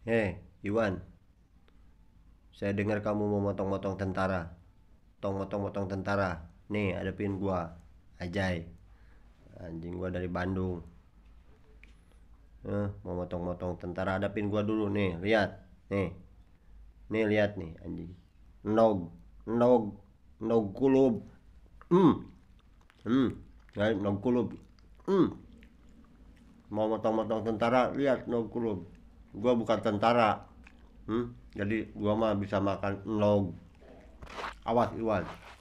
Hei, Iwan. Saya dengar kamu mau motong-motong tentara. Tong motong-motong tentara. Nih, ada pin gua. Ajay. Anjing gua dari Bandung. Eh, mau motong-motong tentara ada pin gua dulu nih, lihat. Nih. Nih lihat nih anjing. Nog, nog, nog kulub. Hmm. Hmm. nog kulub. Hmm. Mau motong-motong tentara, lihat nog kulub gua bukan tentara hmm? jadi gua mah bisa makan log awas Iwan